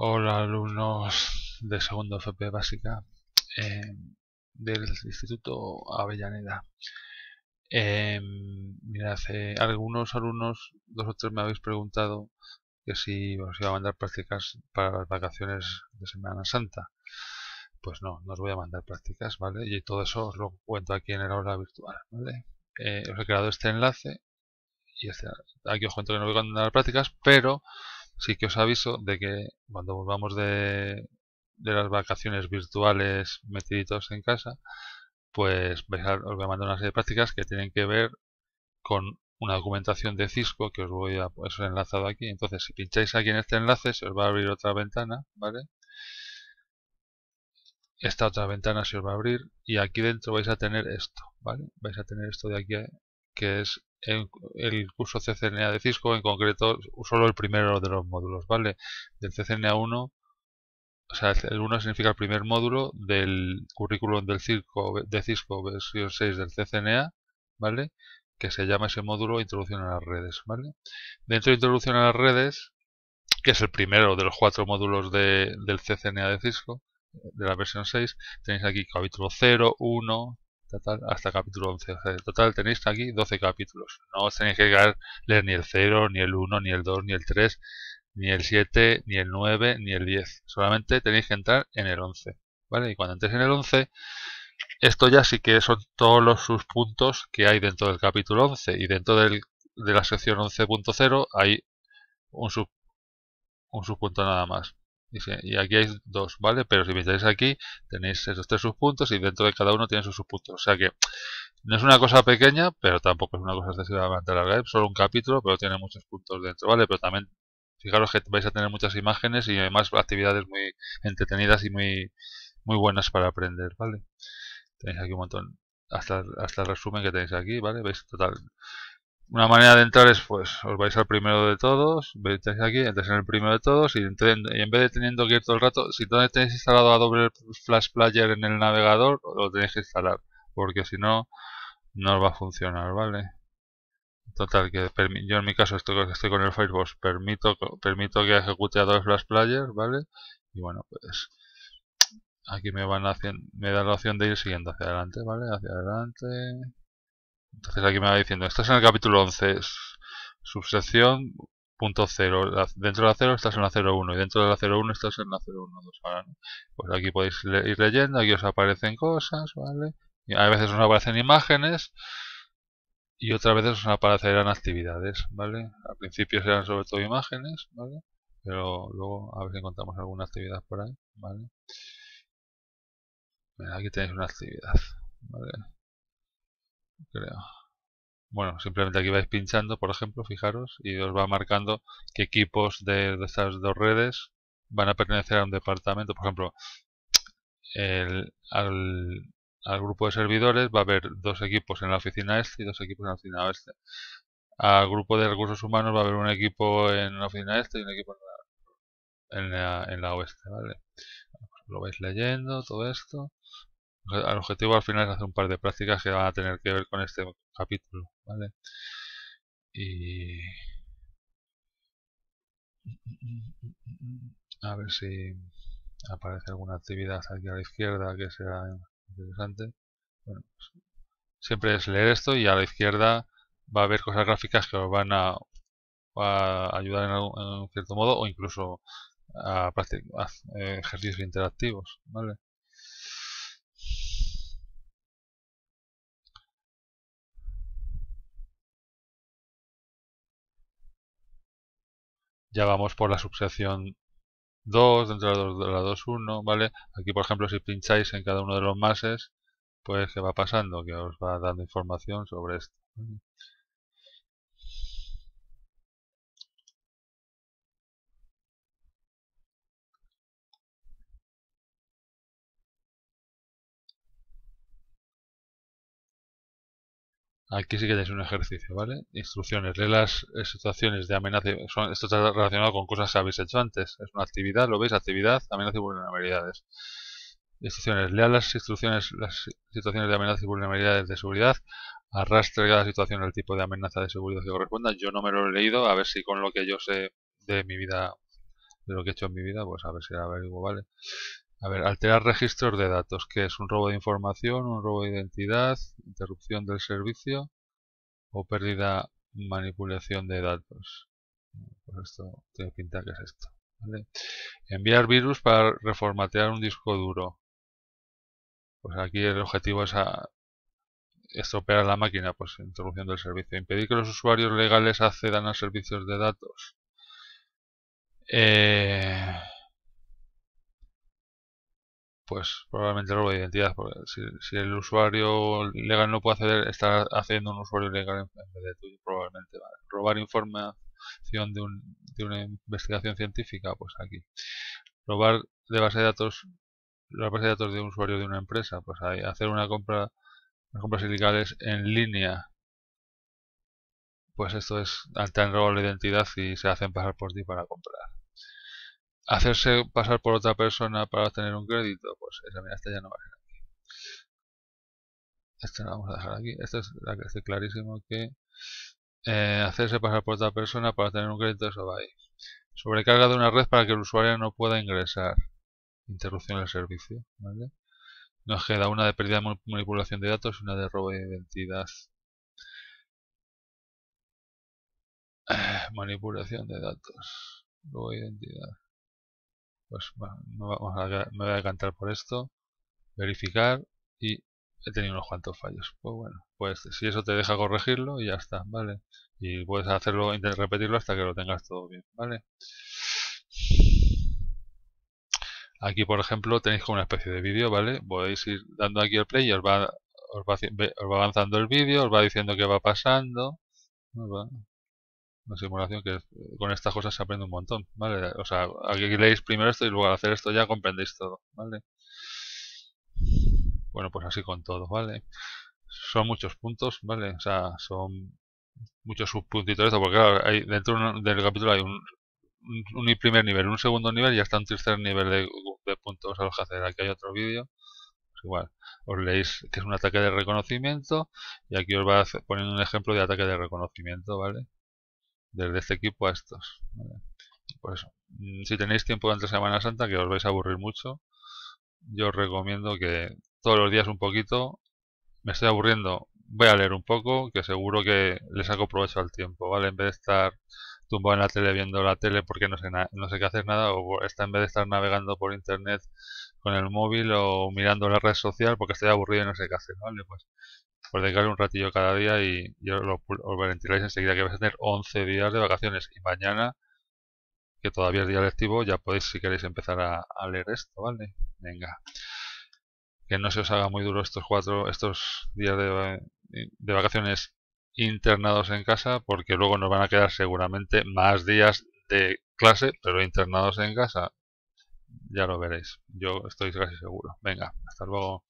Hola alumnos de segundo FP básica eh, del Instituto Avellaneda. Eh, mirad, algunos alumnos, dos o tres me habéis preguntado que si os iba a mandar prácticas para las vacaciones de Semana Santa. Pues no, no os voy a mandar prácticas, ¿vale? Y todo eso os lo cuento aquí en el aula virtual, ¿vale? Eh, os he creado este enlace y este, aquí os cuento que no voy a mandar prácticas, pero sí que os aviso de que cuando volvamos de, de las vacaciones virtuales metiditos en casa, pues a, os voy a mandar una serie de prácticas que tienen que ver con una documentación de Cisco que os voy a poner enlazado aquí. Entonces, si pincháis aquí en este enlace, se os va a abrir otra ventana, ¿vale? Esta otra ventana se os va a abrir y aquí dentro vais a tener esto, ¿vale? Vais a tener esto de aquí que es el, curso CCNA de Cisco, en concreto solo el primero de los módulos, ¿vale? Del CCNA 1, o sea, el 1 significa el primer módulo del currículum del Cisco, de Cisco versión 6 del CCNA, ¿vale? Que se llama ese módulo Introducción a las redes, ¿vale? Dentro de Introducción a las redes, que es el primero de los cuatro módulos de, del CCNA de Cisco, de la versión 6, tenéis aquí capítulo 0, 1, total, hasta capítulo 11. en total tenéis aquí 12 capítulos. No os tenéis que leer ni el 0, ni el 1, ni el 2, ni el 3, ni el 7, ni el 9, ni el 10. Solamente tenéis que entrar en el 11. ¿Vale? Y cuando entréis en el 11, esto ya sí que son todos los sus puntos que hay dentro del capítulo 11. Y dentro de la sección 11.0 hay un, sub, un subpunto nada más y aquí hay dos, ¿vale? Pero si metéis aquí, tenéis esos tres subpuntos y dentro de cada uno tiene sus subpuntos. O sea que no es una cosa pequeña, pero tampoco es una cosa excesivamente larga. Es ¿eh? solo un capítulo, pero tiene muchos puntos dentro, ¿vale? Pero también fijaros que vais a tener muchas imágenes y además actividades muy entretenidas y muy, muy buenas para aprender, ¿vale? Tenéis aquí un montón. Hasta, hasta el resumen que tenéis aquí, ¿vale? Veis total una manera de entrar es, pues, os vais al primero de todos, veis aquí, entráis en el primero de todos y, en vez de teniendo que ir todo el rato, si no tenéis instalado a doble Flash Player en el navegador, lo tenéis que instalar, porque si no, no os va a funcionar, ¿vale? Total, que yo en mi caso estoy, estoy con el Firefox, permito, permito que ejecute a doble Flash Player, ¿vale? Y bueno, pues aquí me van haciendo, me da la opción de ir siguiendo hacia adelante, ¿vale? Hacia adelante, entonces aquí me va diciendo, estás en el capítulo 11, subsección punto 0. dentro de la 0 estás en la 01 y dentro de la 01 estás en la 012. Pues aquí podéis ir leyendo, aquí os aparecen cosas, ¿vale? Y a veces os aparecen imágenes y otras veces os aparecerán actividades, ¿vale? Al principio serán sobre todo imágenes, ¿vale? Pero luego a ver si encontramos alguna actividad por ahí, ¿vale? aquí tenéis una actividad, ¿vale? creo. Bueno, simplemente aquí vais pinchando, por ejemplo, fijaros, y os va marcando qué equipos de, estas dos redes van a pertenecer a un departamento. Por ejemplo, al, grupo de servidores va a haber dos equipos en la oficina este y dos equipos en la oficina oeste. Al grupo de recursos humanos va a haber un equipo en la oficina este y un equipo en la, en en la oeste. ¿vale? Lo vais leyendo, todo esto. El objetivo al final es hacer un par de prácticas que van a tener que ver con este capítulo, A ver si aparece alguna actividad aquí a la izquierda que sea interesante. Pues, siempre es leer esto y a la izquierda va a haber cosas gráficas que os van a, ayudar en, algún, cierto modo o incluso a, a ejercicios interactivos, ¿vale? ya vamos por la subsección 2, dentro de la 2.1, ¿vale? Aquí, por ejemplo, si pincháis en cada uno de los mases, pues que va pasando? Que os va dando información sobre esto. Aquí sí que tenéis un ejercicio, ¿vale? Instrucciones. Lee las situaciones de amenaza. Son, esto está relacionado con cosas que habéis hecho antes. Es una actividad, lo veis, actividad, amenaza y vulnerabilidades. Instrucciones. Lea las instrucciones, las situaciones de amenaza y vulnerabilidades de seguridad. Arrastre cada situación el tipo de amenaza de seguridad que corresponda. Yo no me lo he leído, a ver si con lo que yo sé de mi vida, de lo que he hecho en mi vida, pues a ver si averiguo, ¿vale? A ver, alterar registros de datos, que es un robo de información, un robo de identidad, interrupción del servicio o pérdida, manipulación de datos. Pues esto tiene pinta que es esto. Enviar virus para reformatear un disco duro. Pues aquí el objetivo es a estropear la máquina, pues interrupción del servicio. Impedir que los usuarios legales accedan a servicios de datos. Eh, pues probablemente robo de identidad, porque si, el usuario legal no puede acceder, está haciendo un usuario legal en vez de tuyo, probablemente. Robar información de, una investigación científica, pues aquí. Robar de base de datos, la base de datos de un usuario de una empresa, pues ahí. Hacer una compra, las compras ilegales en línea, pues esto es, te han robado la identidad y se hacen pasar por ti para comprar hacerse pasar por otra persona para obtener un crédito, pues esa ya no va a ser aquí. Esta la vamos a dejar aquí. Esta es la que hace clarísimo que eh, hacerse pasar por otra persona para obtener un crédito, eso va ahí. Sobrecarga de una red para que el usuario no pueda ingresar. Interrupción del servicio. Nos queda una de pérdida de manipulación de datos y una de robo de identidad. Eh, manipulación de datos. Robo de identidad. Pues bueno, me voy a decantar por esto. Verificar y he tenido unos cuantos fallos. Pues bueno, pues si eso te deja corregirlo y ya está, ¿vale? Y puedes hacerlo, repetirlo hasta que lo tengas todo bien, ¿vale? Aquí, por ejemplo, tenéis como una especie de vídeo, ¿vale? Podéis ir dando aquí el play y os va, va, avanzando el vídeo, os va diciendo qué va pasando una simulación que eh, con estas cosas se aprende un montón, ¿vale? O sea, aquí leéis primero esto y luego al hacer esto ya comprendéis todo, ¿vale? Bueno, pues así con todo, ¿vale? Son muchos puntos, ¿vale? O sea, son muchos subpuntitos esto, porque claro, hay, dentro del capítulo hay un, primer nivel, un segundo nivel y hasta un tercer nivel de, puntos a los que hacer. Aquí hay otro vídeo pues igual os leéis que es un ataque de reconocimiento y aquí os va poniendo un ejemplo de ataque de reconocimiento vale desde este equipo a estos. Por eso, mm, si tenéis tiempo antes de Semana Santa, que os vais a aburrir mucho, yo os recomiendo que todos los días un poquito, me estoy aburriendo, voy a leer un poco, que seguro que le saco provecho al tiempo, ¿vale? En vez de estar tumbado en la tele viendo la tele porque no sé, no sé qué hacer nada, o en vez de estar navegando por internet con el móvil o mirando la red social porque estoy aburrido y no sé qué hacer, ¿vale? Pues por pues caer un ratillo cada día y, os lo, os enseguida que vais a tener 11 días de vacaciones y mañana, que todavía es día lectivo, ya podéis si queréis empezar a, leer esto, ¿vale? Venga. Que no se os haga muy duro estos cuatro, estos días de, eh, de vacaciones internados en casa, porque luego nos van a quedar seguramente más días de clase, pero internados en casa. Ya lo veréis. Yo estoy casi seguro. Venga, hasta luego.